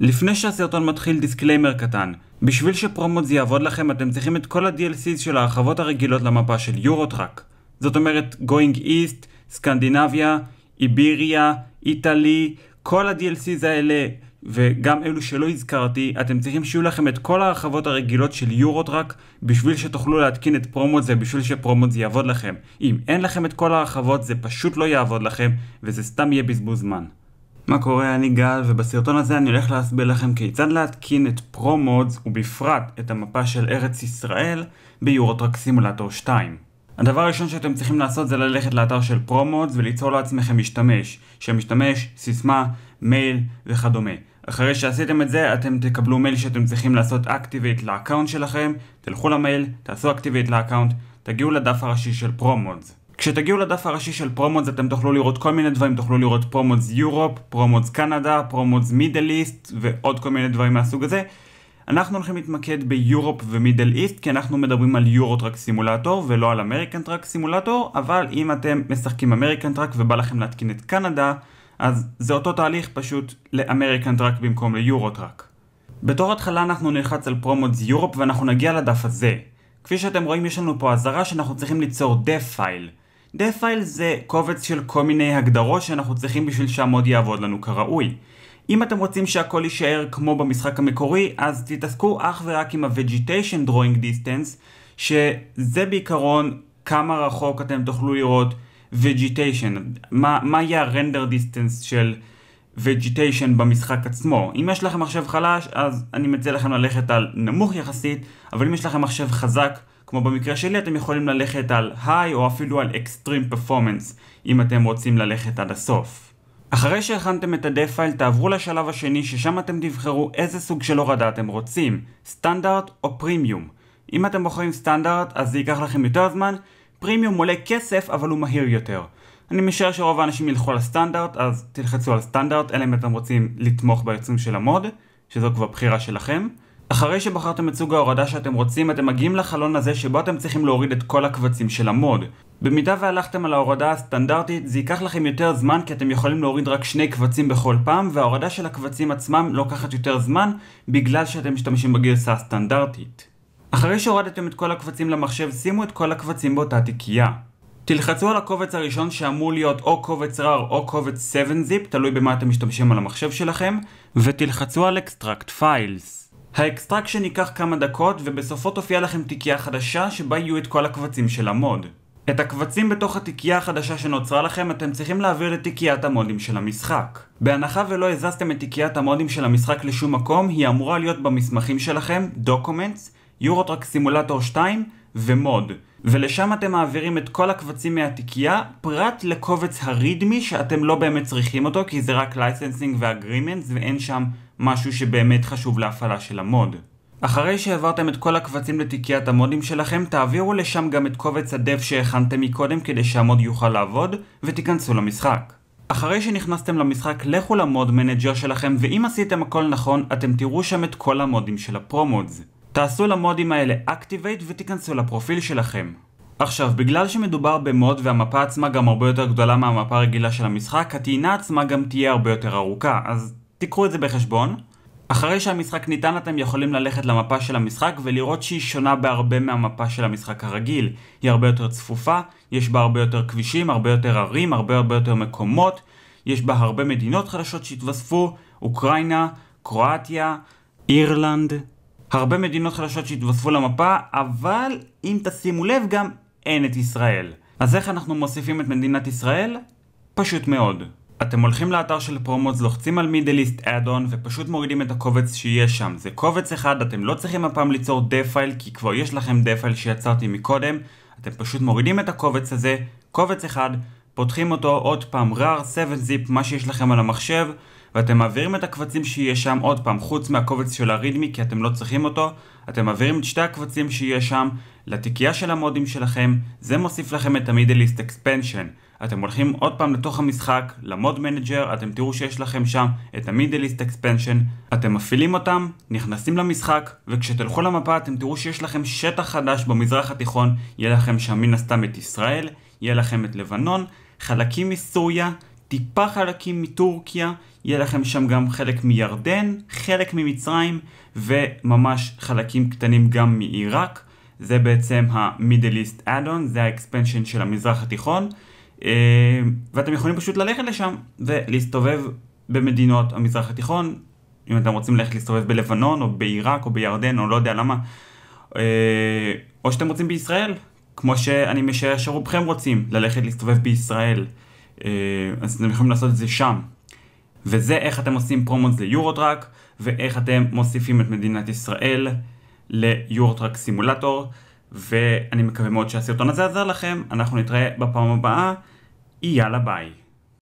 לפני שהסרטון מתחיל דיסקליימר קטן בשביל שפרומוט זה יעבוד לכם אתם צריכים את כל ה-DLCs של ההרחבות הרגילות למפה של יורוטראק זאת אומרת going east, סקנדינביה, איביריה, איטלי, כל ה-DLCs האלה וגם אלו שלא הזכרתי, אתם צריכים שיהיו לכם את כל ההרחבות הרגילות של יורוטראק בשביל שתוכלו להתקין את פרומוט זה בשביל שפרומוט זה יעבוד לכם. אם אין לכם את כל ההרחבות זה פשוט לא יעבוד לכם וזה סתם יהיה בזבוז זמן. מה קורה, אני גל, ובסרטון הזה אני הולך להסביר לכם כיצד להתקין את פרומודס, ובפרט את המפה של ארץ ישראל, ביורוטרק סימולטור 2. הדבר הראשון שאתם צריכים לעשות זה ללכת לאתר של פרומודס וליצור לעצמכם משתמש, שמשתמש, סיסמה, מייל וכדומה. אחרי שעשיתם את זה, אתם תקבלו מייל שאתם צריכים לעשות Activate לאקאונט שלכם, תלכו למייל, תעשו Activate לאקאונט, תגיעו לדף הראשי של פרומודס. כשתגיעו לדף הראשי של פרומוטס אתם תוכלו לראות כל מיני דברים, תוכלו לראות פרומוטס יורופ, פרומוטס קנדה, פרומוטס מידל איסט ועוד כל מיני דברים מהסוג הזה. אנחנו הולכים להתמקד ביורופ ומידל איסט כי אנחנו מדברים על יורו טראק סימולטור ולא על אמריקן טראק סימולטור אבל אם אתם משחקים אמריקן טראק ובא לכם להתקין את קנדה אז זה אותו תהליך פשוט לאמריקן טראק במקום ליורו טראק. בתור התחלה אנחנו נלחץ על פרומוטס יורופ ואנחנו נגיע לדף הזה. כפי שאתם רואים יש לנו פה אזהרה שאנחנו צריכים ליצור דף פייל def file זה קובץ של כל מיני הגדרות שאנחנו צריכים בשביל שהמוד יעבוד לנו כראוי. אם אתם רוצים שהכל יישאר כמו במשחק המקורי, אז תתעסקו אך ורק עם ה-Vegetation Drawing Distance, שזה בעיקרון כמה רחוק אתם תוכלו לראות Vegetation, מה, מה יהיה ה-Render Distance של Vegetation במשחק עצמו. אם יש לכם מחשב חלש, אז אני מציע לכם ללכת על נמוך יחסית, אבל אם יש לכם מחשב חזק, כמו במקרה שלי אתם יכולים ללכת על היי או אפילו על אקסטרים פרפורמנס אם אתם רוצים ללכת עד הסוף. אחרי שהכנתם את ה-Dev תעברו לשלב השני ששם אתם תבחרו איזה סוג של הורדה אתם רוצים, סטנדרט או פרימיום. אם אתם בוחרים סטנדרט אז זה ייקח לכם יותר זמן, פרימיום עולה כסף אבל הוא מהיר יותר. אני משער שרוב האנשים ילכו על הסטנדרט אז תלחצו על סטנדרט אלא אם אתם רוצים לתמוך ביוצרים של המוד, שזו כבר בחירה שלכם. אחרי שבחרתם את סוג ההורדה שאתם רוצים, אתם מגיעים לחלון הזה שבו אתם צריכים להוריד את כל הקבצים של המוד. במידה והלכתם על ההורדה הסטנדרטית, זה ייקח לכם יותר זמן כי אתם יכולים להוריד רק שני קבצים בכל פעם, וההורדה של הקבצים עצמם לוקחת יותר זמן, בגלל שאתם משתמשים בגרסה הסטנדרטית. אחרי שהורדתם את כל הקבצים למחשב, שימו את כל הקבצים באותה תיקייה. תלחצו על הקובץ הראשון שאמור להיות או קובץ RAR או קובץ 7-ZIP, תלוי במה אתם משתמשים על המחשב שלכם, ותלחצו על Extract Files. האקסטרקשן ייקח כמה דקות ובסופו תופיע לכם תיקייה חדשה שבה יהיו את כל הקבצים של המוד. את הקבצים בתוך התיקייה החדשה שנוצרה לכם אתם צריכים להעביר לתיקיית המודים של המשחק. בהנחה ולא הזזתם את תיקיית המודים של המשחק לשום מקום, היא אמורה להיות במסמכים שלכם, Documents, יורוטרק סימולטור 2 ומוד. ולשם אתם מעבירים את כל הקבצים מהתיקייה, פרט לקובץ הרידמי שאתם לא באמת צריכים אותו כי זה רק לייסנסינג ואגרימנטס ואין שם משהו שבאמת חשוב להפעלה של המוד. אחרי שהעברתם את כל הקבצים לתיקיית המודים שלכם, תעבירו לשם גם את קובץ הדף שהכנתם מקודם כדי שהמוד יוכל לעבוד, ותיכנסו למשחק. אחרי שנכנסתם למשחק, לכו למוד מנג'ר שלכם, ואם עשיתם הכל נכון, אתם תראו שם את כל המודים של הפרומודס. תעשו למודים האלה Activate ותיכנסו לפרופיל שלכם. עכשיו, בגלל שמדובר במוד והמפה עצמה גם הרבה יותר גדולה מהמפה הרגילה של המשחק, הטעינה עצמה גם תהיה הרבה יותר ארוכה, אז תיקחו את זה בחשבון. אחרי שהמשחק ניתן אתם יכולים ללכת למפה של המשחק ולראות שהיא שונה בהרבה מהמפה של המשחק הרגיל. היא הרבה יותר צפופה, יש בה הרבה יותר כבישים, הרבה יותר ערים, הרבה הרבה יותר מקומות, יש בה הרבה מדינות חדשות שהתווספו, אוקראינה, קרואטיה, אירלנד. הרבה מדינות חדשות שהתווספו למפה, אבל אם תשימו לב גם אין את ישראל. אז איך אנחנו מוסיפים את מדינת ישראל? פשוט מאוד. אתם הולכים לאתר של פרומוס, לוחצים על מידליסט add-on ופשוט מורידים את הקובץ שיש שם. זה קובץ אחד, אתם לא צריכים הפעם ליצור דפייל כי כבר יש לכם דפייל שיצרתי מקודם. אתם פשוט מורידים את הקובץ הזה, קובץ אחד, פותחים אותו עוד פעם rar, 7zip, מה שיש לכם על המחשב. ואתם מעבירים את הקבצים שיש שם עוד פעם, חוץ מהקובץ של הרידמי כי אתם לא צריכים אותו, אתם מעבירים את שתי הקבצים שיש שם לתיקייה של המודים שלכם, זה מוסיף לכם את ה-Middle East אתם הולכים עוד פעם לתוך המשחק, למוד מנג'ר, אתם תראו שיש לכם שם את ה-Middle East אתם מפעילים אותם, נכנסים למשחק, וכשתלכו למפה אתם תראו שיש לכם שטח חדש במזרח התיכון, יהיה לכם שם מן הסתם את ישראל, יהיה לכם את לבנון, חלקים מסוריה, טיפה חלקים מטורקיה, יהיה לכם שם גם חלק מירדן, חלק ממצרים וממש חלקים קטנים גם מעיראק. זה בעצם ה-Middle East Add-on, זה האקספנשן של המזרח התיכון. אה, ואתם יכולים פשוט ללכת לשם ולהסתובב במדינות המזרח התיכון. אם אתם רוצים ללכת להסתובב בלבנון או בעיראק או בירדן או לא יודע למה. אה, או שאתם רוצים בישראל, כמו שאני משער שרובכם רוצים ללכת להסתובב בישראל. אה, אז אתם יכולים לעשות את זה שם, וזה איך אתם עושים פרומוס ליורוטראק, ואיך אתם מוסיפים את מדינת ישראל ליורוטראק סימולטור, ואני מקווה מאוד שהסרטון הזה עזר לכם, אנחנו נתראה בפעם הבאה, יאללה ביי.